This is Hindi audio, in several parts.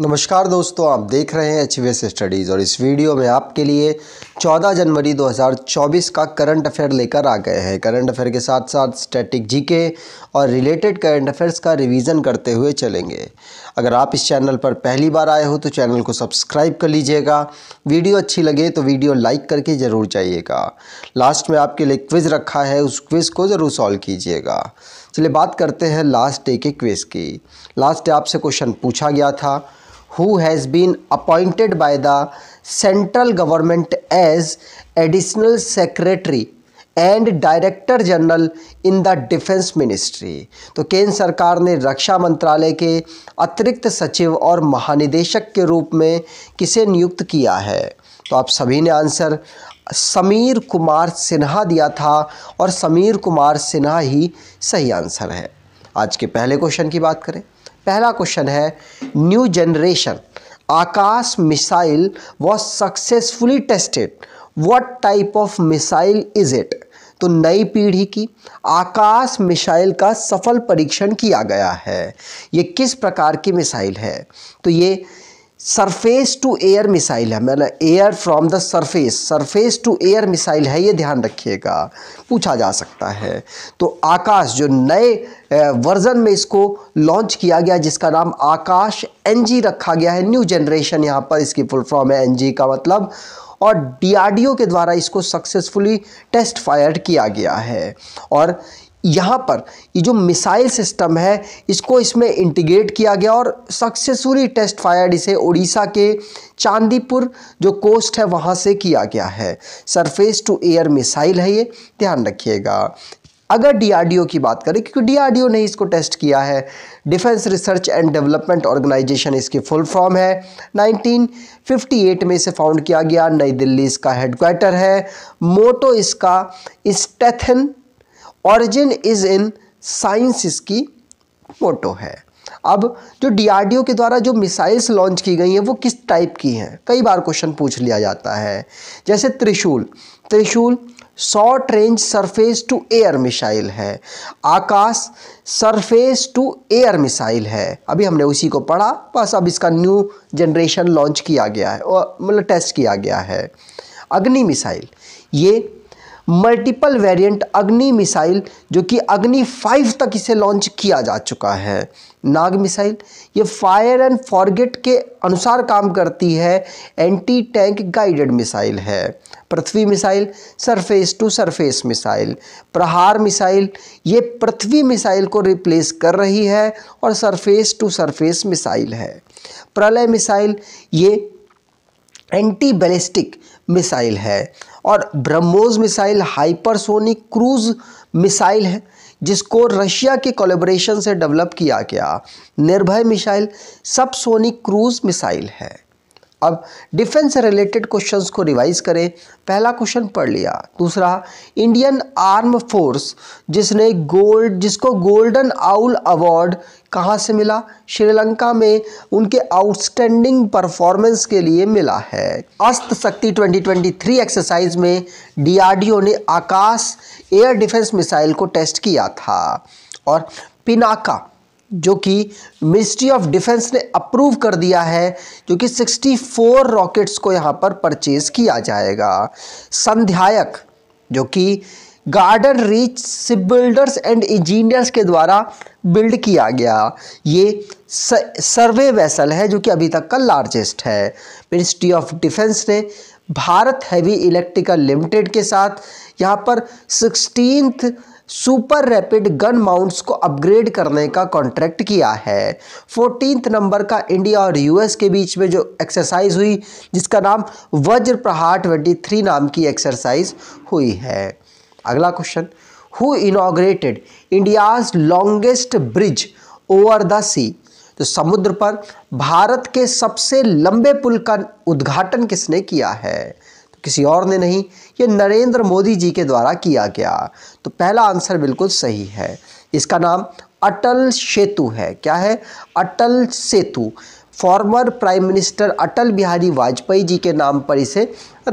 नमस्कार दोस्तों आप देख रहे हैं एच स्टडीज़ और इस वीडियो में आपके लिए 14 जनवरी 2024 का करंट अफेयर लेकर आ गए हैं करंट अफेयर के साथ साथ स्टैटिक जीके और रिलेटेड करंट अफेयर्स का रिवीजन करते हुए चलेंगे अगर आप इस चैनल पर पहली बार आए हो तो चैनल को सब्सक्राइब कर लीजिएगा वीडियो अच्छी लगे तो वीडियो लाइक करके ज़रूर जाइएगा लास्ट में आपके लिए क्विज़ रखा है उस क्विज़ को ज़रूर सॉल्व कीजिएगा चलिए बात करते हैं लास्ट डे के क्विज़ की लास्ट डे आपसे क्वेश्चन पूछा गया था who has been appointed by the central government as additional secretary and director general in the defence ministry तो केंद्र सरकार ने रक्षा मंत्रालय के अतिरिक्त सचिव और महानिदेशक के रूप में किसे नियुक्त किया है तो आप सभी ने आंसर समीर कुमार सिन्हा दिया था और समीर कुमार सिन्हा ही सही आंसर है आज के पहले क्वेश्चन की बात करें पहला क्वेश्चन है new generation Akash missile was successfully tested what type of missile is it तो नई पीढ़ी की आकाश मिसाइल का सफल परीक्षण किया गया है ये किस प्रकार की मिसाइल है तो ये सरफेस टू एयर मिसाइल है मतलब air from the surface surface to air missile है ये ध्यान रखिएगा पूछा जा सकता है तो आकाश जो नए वर्जन में इसको लॉन्च किया गया जिसका नाम आकाश एनजी रखा गया है न्यू जनरेशन यहाँ पर इसकी फुल फॉर्म है एनजी का मतलब और डीआरडीओ के द्वारा इसको सक्सेसफुली टेस्ट फायर किया गया है और यहाँ पर ये जो मिसाइल सिस्टम है इसको इसमें इंटीग्रेट किया गया और सक्सेसफुली टेस्ट फायर्ड इसे उड़ीसा के चांदीपुर जो कोस्ट है वहाँ से किया गया है सरफेस टू एयर मिसाइल है ये ध्यान रखिएगा अगर डीआरडीओ की बात करें क्योंकि डीआरडीओ ने इसको टेस्ट किया है defence research and development organisation इसकी फुल फॉर्म है 1958 में इसे फाउंड किया गया नई दिल्ली इसका हेडक्वार्टर है मोटो इसका strength is origin is in science इसकी फोटो है अब जो डीआरडीओ के द्वारा जो मिसाइल्स लॉन्च की गई हैं वो किस टाइप की हैं कई बार क्वेश्चन पूछ लिया जाता है जैसे Trishul Trishul short range surface to air missile है Akash surface to air missile है अभी हमने उसी को पढ़ा बस अब इसका न्यू जनरेशन लॉन्च किया गया है और मतलब टेस्ट किया गया है अग्नि मिसाइल ये मल्टीपल वेरिएंट अग्नि मिसाइल जो कि अग्नि फाइव तक इसे लॉन्च किया जा चुका है नाग मिसाइल ये फायर एंड फॉरगेट के अनुसार काम करती है एंटी टैंक गाइडेड मिसाइल है Prithvi missile surface to surface missile Prahar missile ये पृथ्वी मिसाइल को रिप्लेस कर रही है और सरफेस टू सरफेस मिसाइल है प्रलय मिसाइल ये एंटी बैलिस्टिक मिसाइल है और BrahMos missile hypersonic cruise missile है जिसको रशिया के कोलेबोरेशन से डेवलप किया गया निर्भय मिसाइल सबसोनिक क्रूज मिसाइल है अब डिफेंस से रिलेटेड क्वेश्चंस को रिवाइज करें पहला क्वेश्चन पढ़ लिया दूसरा इंडियन आर्म फोर्स जिसने गोल्ड जिसको गोल्डन आउल अवार्ड कहाँ से मिला श्रीलंका में उनके आउटस्टैंडिंग परफॉर्मेंस के लिए मिला है अस्त शक्ति 2023 एक्सरसाइज में डीआरडीओ ने आकाश एयर डिफेंस मिसाइल को टेस्ट किया था और पिनाका जो कि मिनिस्ट्री ऑफ डिफेंस ने अप्रूव कर दिया है जो कि 64 रॉकेट्स को यहाँ पर परचेज़ किया जाएगा संध्यायक जो कि Garden Reach ship builders and engineers के द्वारा बिल्ड किया गया ये सर्वे वेसल है जो कि अभी तक का लार्जेस्ट है मिनिस्ट्री ऑफ डिफेंस ने भारत हैवी इलेक्ट्रिकल लिमिटेड के साथ यहाँ पर sixteenth super rapid gun mounts को अपग्रेड करने का कॉन्ट्रैक्ट किया है फोर्टीनथ नंबर का इंडिया और यूएस के बीच में जो एक्सरसाइज हुई जिसका नाम वज्र प्रहार 23 नाम की एक्सरसाइज हुई है अगला question who inaugurated India's longest bridge over the sea तो समुद्र पर भारत के सबसे लंबे पुल का उद्घाटन किसने किया है तो किसी और ने नहीं ये नरेंद्र मोदी जी के द्वारा किया गया तो पहला आंसर बिल्कुल सही है इसका नाम अटल सेतु है क्या है Atal Setu former prime minister Atal Bihari Vajpayee ji के नाम पर इसे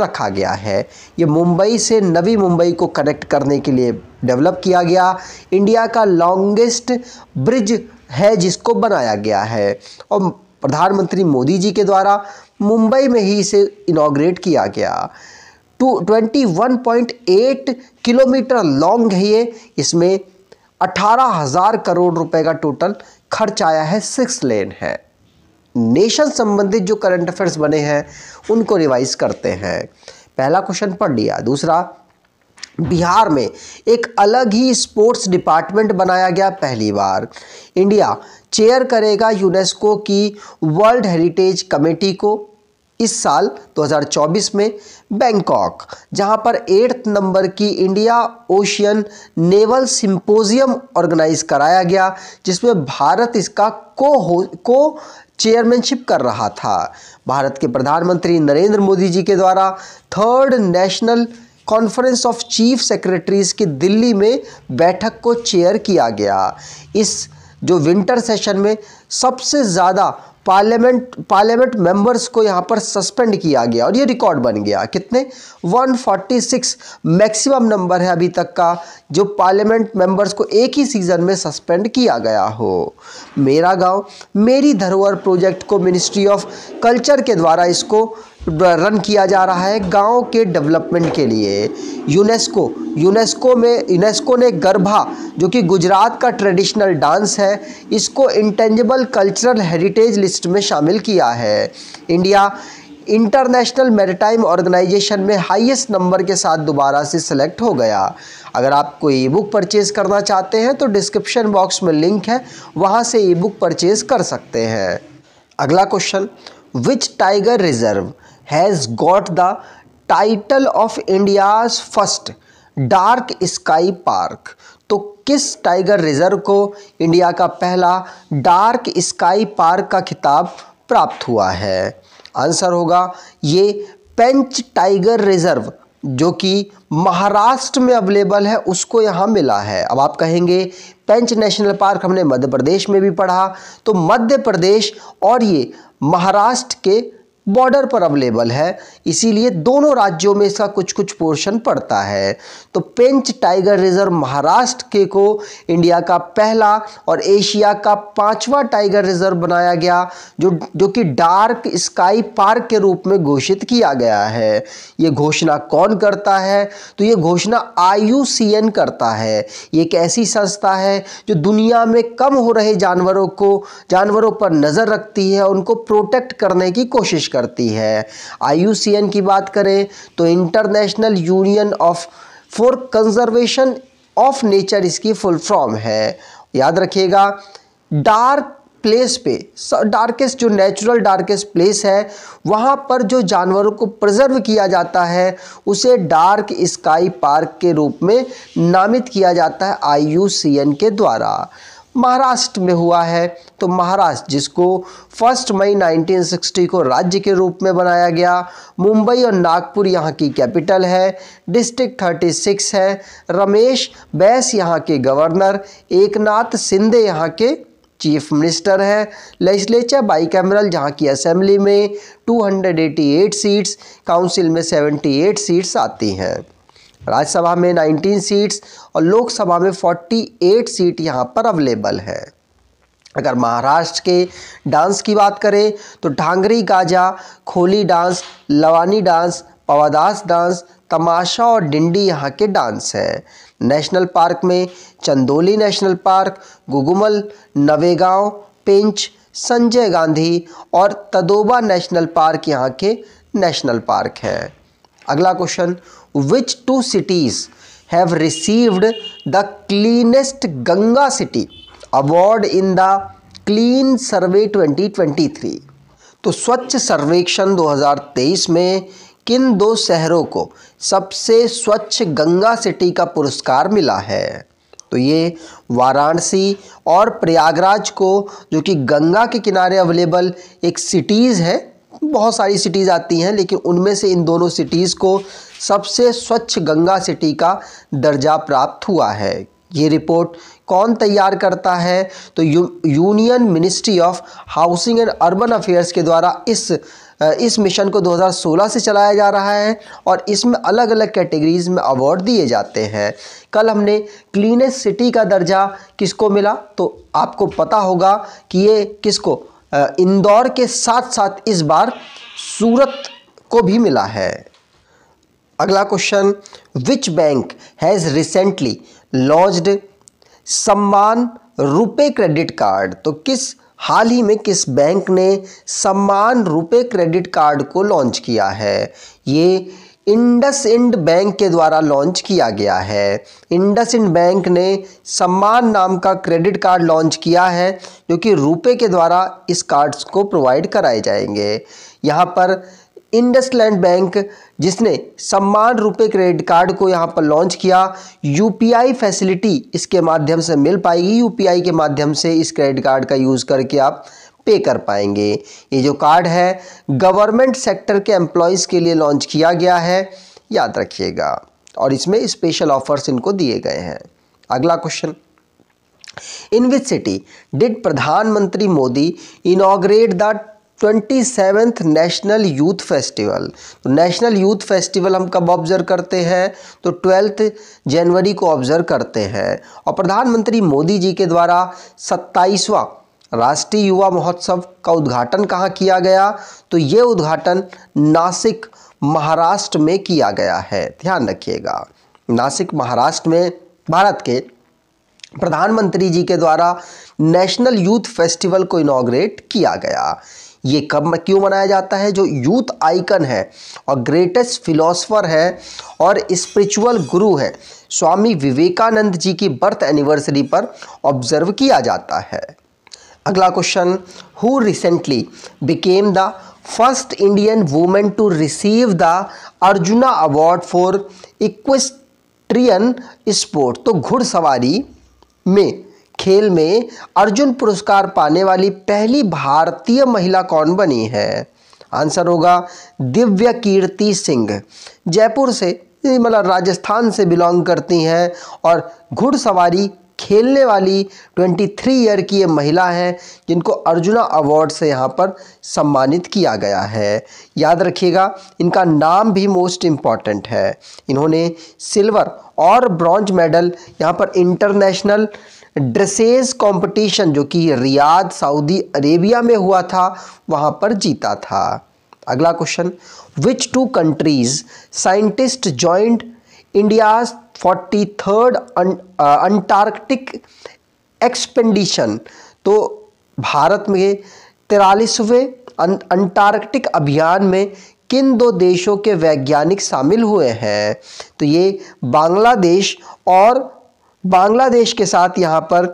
रखा गया है ये मुंबई से नवी मुंबई को कनेक्ट करने के लिए डेवलप किया गया इंडिया का लॉन्गेस्ट ब्रिज है जिसको बनाया गया है और प्रधानमंत्री मोदी जी के द्वारा मुंबई में ही इसे इनाग्रेट किया गया two twenty one point eight kilometre long है ये इसमें अठारह हज़ार करोड़ रुपए का टोटल खर्च आया है सिक्स लेन है नेशन संबंधित जो करंट अफेयर्स बने हैं उनको रिवाइज करते हैं पहला क्वेश्चन पढ़ लिया दूसरा बिहार में एक अलग ही स्पोर्ट्स डिपार्टमेंट बनाया गया पहली बार इंडिया चेयर करेगा यूनेस्को की वर्ल्ड हेरिटेज कमेटी को इस साल 2024 में बैंकॉक जहां पर एट्थ नंबर की India ocean naval symposium organise कराया गया जिसमें भारत इसका को हो को चेयरमैनशिप कर रहा था भारत के प्रधानमंत्री नरेंद्र मोदी जी के द्वारा third national conference of chief secretaries की दिल्ली में बैठक को चेयर किया गया इस जो विंटर सेशन में सबसे ज़्यादा पार्लियामेंट पार्लियामेंट मेंबर्स को यहाँ पर सस्पेंड किया गया और ये रिकॉर्ड बन गया कितने 146 मैक्सिमम नंबर है अभी तक का जो पार्लियामेंट मेंबर्स को एक ही सीज़न में सस्पेंड किया गया हो मेरा गांव मेरी धरोहर प्रोजेक्ट को मिनिस्ट्री ऑफ कल्चर के द्वारा इसको रन किया जा रहा है गांव के डेवलपमेंट के लिए यूनेस्को यूनेस्को में यूनेस्को ने गरबा जो कि गुजरात का ट्रेडिशनल डांस है इसको इंटेंजिबल कल्चरल हेरिटेज लिस्ट में शामिल किया है इंडिया इंटरनेशनल मेरेटाइम ऑर्गेनाइजेशन में हाईएस्ट नंबर के साथ दोबारा से सिलेक्ट हो गया अगर आप कोई ई बुक परचेज करना चाहते हैं तो डिस्क्रिप्शन बॉक्स में लिंक है वहाँ से ई बुक परचेज कर सकते हैं अगला question which tiger reserve has got the title of India's first dark sky park तो किस टाइगर रिजर्व को इंडिया का पहला डार्क स्काई पार्क का खिताब प्राप्त हुआ है आंसर होगा ये पेंच टाइगर रिजर्व जो कि महाराष्ट्र में अवेलेबल है उसको यहाँ मिला है अब आप कहेंगे पेंच नेशनल पार्क हमने मध्य प्रदेश में भी पढ़ा तो मध्य प्रदेश और ये महाराष्ट्र के बॉर्डर पर अवेलेबल है इसीलिए दोनों राज्यों में इसका कुछ कुछ पोर्शन पड़ता है तो पेंच टाइगर रिजर्व महाराष्ट्र के को इंडिया का पहला और एशिया का पांचवा टाइगर रिजर्व बनाया गया जो जो कि डार्क स्काई पार्क के रूप में घोषित किया गया है ये घोषणा कौन करता है तो ये घोषणा आयु करता है ये एक ऐसी संस्था है जो दुनिया में कम हो रहे जानवरों को जानवरों पर नज़र रखती है उनको प्रोटेक्ट करने की कोशिश करती है आई की बात करें तो international union of for conservation of nature इसकी फुल फॉर्म है याद रखिएगा डार्क प्लेस पे डार्केस्ट जो नेचुरल डार्केस्ट प्लेस है वहाँ पर जो जानवरों को प्रिजर्व किया जाता है उसे डार्क स्काई पार्क के रूप में नामित किया जाता है आई के द्वारा महाराष्ट्र में हुआ है तो महाराष्ट्र जिसको फर्स्ट मई 1960 को राज्य के रूप में बनाया गया मुंबई और नागपुर यहाँ की कैपिटल है डिस्ट्रिक्ट 36 है रमेश बैस यहाँ के गवर्नर एकनाथ सिंधे यहाँ के चीफ मिनिस्टर है लेजिस्लेचर बाई कैमरल जहाँ की असेंबली में 288 सीट्स काउंसिल में 78 सीट्स आती हैं राज्यसभा में 19 सीट्स और लोकसभा में 48 सीट यहाँ पर अवेलेबल है अगर महाराष्ट्र के डांस की बात करें तो Dhangari Gaja Koli dance Lavani dance Powadas dance Tamasha और डिंडी यहाँ के डांस हैं नेशनल पार्क में चंदोली नेशनल पार्क गुगुमल नवेगांव पिंच संजय गांधी और तदोबा नेशनल पार्क यहाँ के नेशनल पार्क है अगला question which two cities have received the cleanest Ganga city award in the clean survey 2023 तो स्वच्छ सर्वेक्षण 2023 में किन दो शहरों को सबसे स्वच्छ गंगा सिटी का पुरस्कार मिला है तो ये वाराणसी और प्रयागराज को जो कि गंगा के किनारे अवेलेबल एक सिटीज़ है बहुत सारी सिटीज़ आती हैं लेकिन उनमें से इन दोनों सिटीज़ को सबसे स्वच्छ गंगा सिटी का दर्जा प्राप्त हुआ है ये रिपोर्ट कौन तैयार करता है तो यू, union ministry of housing and urban affairs के द्वारा इस इस मिशन को 2016 से चलाया जा रहा है और इसमें अलग अलग कैटेगरीज में अवार्ड दिए जाते हैं कल हमने क्लीनेस्ट सिटी का दर्जा किसको मिला तो आपको पता होगा कि ये किसको इंदौर के साथ साथ इस बार सूरत को भी मिला है अगला question which bank has recently launched Samman RuPay credit card तो किस हाल ही में किस बैंक ने सम्मान रुपए क्रेडिट कार्ड को लॉन्च किया है ये इंडस इंड बैंक के द्वारा लॉन्च किया गया है इंडस इंड बैंक ने सम्मान नाम का क्रेडिट कार्ड लॉन्च किया है जो कि रुपए के द्वारा इस कार्ड्स को प्रोवाइड कराए जाएंगे यहाँ पर इंडस लैंड बैंक जिसने सम्मान रुपए क्रेडिट कार्ड को यहाँ पर लॉन्च किया यूपीआई फैसिलिटी इसके माध्यम से मिल पाएगी यूपीआई के माध्यम से इस क्रेडिट कार्ड का यूज़ करके आप पे कर पाएंगे ये जो कार्ड है गवर्नमेंट सेक्टर के एम्प्लॉयज़ के लिए लॉन्च किया गया है याद रखिएगा और इसमें स्पेशल ऑफर्स इनको दिए गए हैं अगला question in which city did प्रधानमंत्री Modi inaugurate the twenty seventh national youth festival तो नेशनल यूथ फेस्टिवल हम कब ऑब्जर्व करते हैं तो ट्वेल्थ जनवरी को ऑब्जर्व करते हैं और प्रधानमंत्री मोदी जी के द्वारा सत्ताईसवां राष्ट्रीय युवा महोत्सव का उद्घाटन कहाँ किया गया तो ये उद्घाटन नासिक महाराष्ट्र में किया गया है ध्यान रखिएगा नासिक महाराष्ट्र में भारत के प्रधानमंत्री जी के द्वारा नेशनल यूथ फेस्टिवल को इनाग्रेट किया गया ये कब क्यों मनाया जाता है जो यूथ आइकन है और ग्रेटेस्ट फिलोसफर है और स्पिरिचुअल गुरु है स्वामी विवेकानंद जी की बर्थ एनिवर्सरी पर ऑब्जर्व किया जाता है अगला question who recently became the first Indian women to receive the Arjuna award for equestrian sport तो घुड़सवारी में खेल में अर्जुन पुरस्कार पाने वाली पहली भारतीय महिला कौन बनी है आंसर होगा दिव्य कीर्ति सिंह जयपुर से मतलब राजस्थान से बिलोंग करती हैं और घुड़सवारी खेलने वाली 23 ईयर की ये महिला हैं जिनको अर्जुना अवार्ड से यहाँ पर सम्मानित किया गया है याद रखिएगा इनका नाम भी मोस्ट इम्पॉर्टेंट है इन्होंने सिल्वर और ब्रॉन्ज मेडल यहाँ पर इंटरनेशनल ड्रेसेस कंपटीशन जो कि रियाद सऊदी अरेबिया में हुआ था वहाँ पर जीता था अगला question which two countries scientist joint India's forty third Antarctic expedition तो भारत में तिरालीसवें अंटार्कटिक अभियान में किन दो देशों के वैज्ञानिक शामिल हुए हैं तो ये बांग्लादेश और बांग्लादेश के साथ यहाँ पर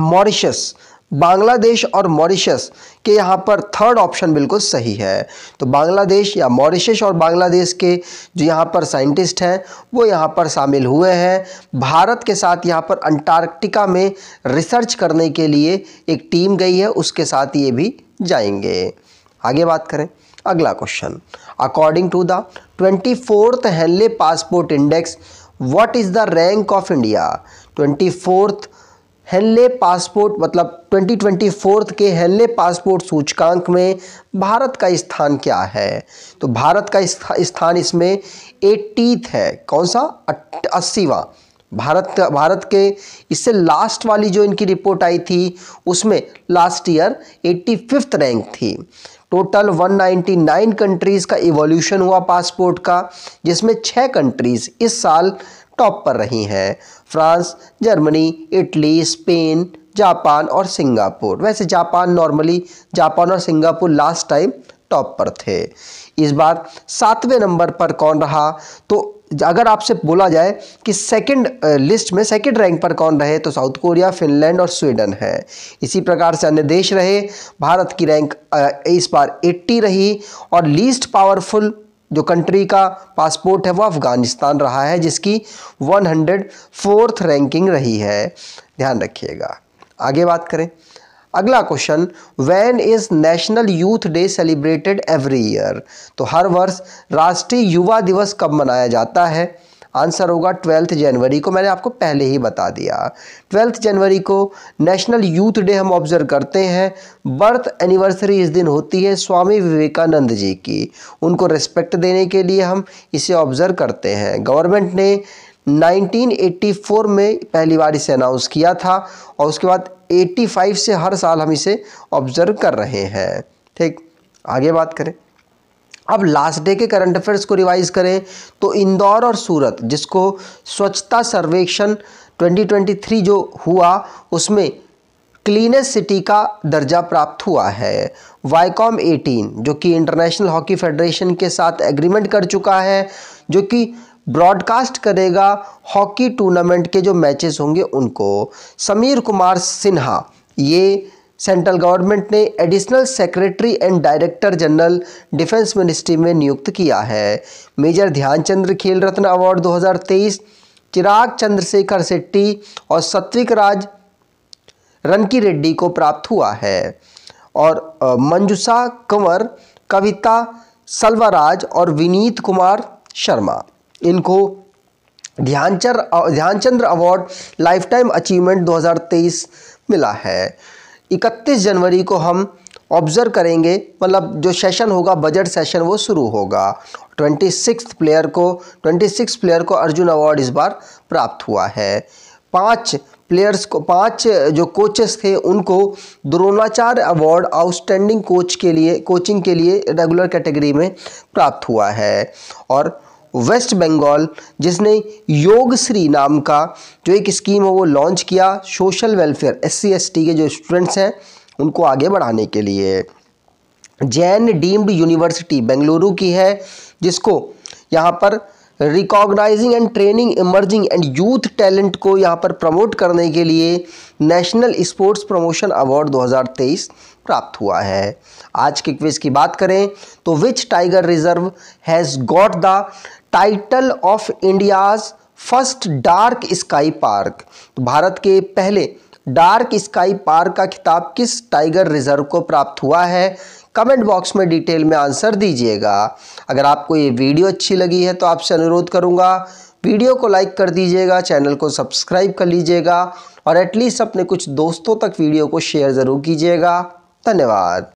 मॉरिशस बांग्लादेश और मॉरिशस के यहाँ पर थर्ड ऑप्शन बिल्कुल सही है तो बांग्लादेश या मॉरिशस और बांग्लादेश के जो यहाँ पर साइंटिस्ट हैं वो यहाँ पर शामिल हुए हैं भारत के साथ यहाँ पर अंटार्कटिका में रिसर्च करने के लिए एक टीम गई है उसके साथ ये भी जाएंगे आगे बात करें अगला question according to the twenty fourth Henley passport index what is the rank of India twenty fourth Henley passport मतलब 2024 के हेल्ले पासपोर्ट सूचकांक में भारत का स्थान क्या है तो भारत का स्थान इसमें एटीथ है कौन सा अस्सीवा भारत भारत के इससे लास्ट वाली जो इनकी रिपोर्ट आई थी उसमें last year eighty fifth rank थी टोटल 199 कंट्रीज़ का इवोल्यूशन हुआ पासपोर्ट का जिसमें छः कंट्रीज़ इस साल टॉप पर रही हैं France Germany Italy Spain Japan और सिंगापुर वैसे जापान नॉर्मली जापान और सिंगापुर लास्ट टाइम टॉप पर थे इस बार सातवें नंबर पर कौन रहा तो अगर आपसे बोला जाए कि सेकंड लिस्ट में सेकंड रैंक पर कौन रहे तो साउथ कोरिया फिनलैंड और स्वीडन है इसी प्रकार से अन्य देश रहे भारत की रैंक इस बार 80 रही और लीस्ट पावरफुल जो कंट्री का पासपोर्ट है वह अफ़गानिस्तान रहा है जिसकी वन हंड्रेड फोर्थ रैंकिंग रही है ध्यान रखिएगा आगे बात करें अगला question when is national youth day celebrated every year तो हर वर्ष राष्ट्रीय युवा दिवस कब मनाया जाता है आंसर होगा ट्वेल्थ जनवरी को मैंने आपको पहले ही बता दिया ट्वेल्थ जनवरी को नेशनल यूथ डे हम ऑब्जर्व करते हैं बर्थ एनिवर्सरी इस दिन होती है स्वामी विवेकानंद जी की उनको रिस्पेक्ट देने के लिए हम इसे ऑब्जर्व करते हैं गवर्नमेंट ने 1984 में पहली बार इसे अनाउंस किया था और उसके बाद 85 से हर साल हम इसे ऑब्जर्व कर रहे हैं ठीक आगे बात करें अब लास्ट डे के करंट अफेयर्स को रिवाइज करें तो इंदौर और सूरत जिसको स्वच्छता सर्वेक्षण 2023 जो हुआ उसमें क्लीनेस्ट सिटी का दर्जा प्राप्त हुआ है वाईकॉम 18 जो कि इंटरनेशनल हॉकी फेडरेशन के साथ एग्रीमेंट कर चुका है जो कि ब्रॉडकास्ट करेगा हॉकी टूर्नामेंट के जो मैचेस होंगे उनको समीर कुमार सिन्हा ये सेंट्रल गवर्नमेंट ने additional secretary and director general defence ministry में नियुक्त किया है मेजर ध्यानचंद्र खेल रत्न अवार्ड 2023 चिराग चंद्रशेखर सेट्टी और सत्विक राज रनकी रेड्डी को प्राप्त हुआ है और मंजुषा कंवर कविता सलवराज और विनीत कुमार शर्मा इनको ध्यानचर Dhyanchandra award lifetime achievement 2023 मिला है इकतीस जनवरी को हम ऑब्ज़र्व करेंगे मतलब जो सेशन होगा बजट सेशन वो शुरू होगा ट्वेंटी सिक्स प्लेयर को ट्वेंटी सिक्स प्लेयर को अर्जुन अवार्ड इस बार प्राप्त हुआ है पाँच प्लेयर्स को पांच जो कोचेस थे उनको द्रोणाचार्य अवार्ड आउटस्टैंडिंग कोच के लिए कोचिंग के लिए रेगुलर कैटेगरी में प्राप्त हुआ है और वेस्ट बंगाल जिसने योग श्री नाम का जो एक स्कीम है वो लॉन्च किया सोशल वेलफेयर एस सी के जो स्टूडेंट्स हैं उनको आगे बढ़ाने के लिए जैन डीम्ड यूनिवर्सिटी बेंगलुरु की है जिसको यहाँ पर recognising and training emerging and youth talent को यहाँ पर प्रमोट करने के लिए नेशनल स्पोर्ट्स प्रमोशन अवार्ड 2023 प्राप्त हुआ है आज के क्विज की बात करें तो which tiger reserve has got the title of India's first dark sky park तो भारत के पहले डार्क स्काई पार्क का खिताब किस टाइगर रिजर्व को प्राप्त हुआ है कमेंट बॉक्स में डिटेल में आंसर दीजिएगा अगर आपको ये वीडियो अच्छी लगी है तो आपसे अनुरोध करूँगा वीडियो को लाइक कर दीजिएगा चैनल को सब्सक्राइब कर लीजिएगा और एटलीस्ट अपने कुछ दोस्तों तक वीडियो को शेयर ज़रूर कीजिएगा धन्यवाद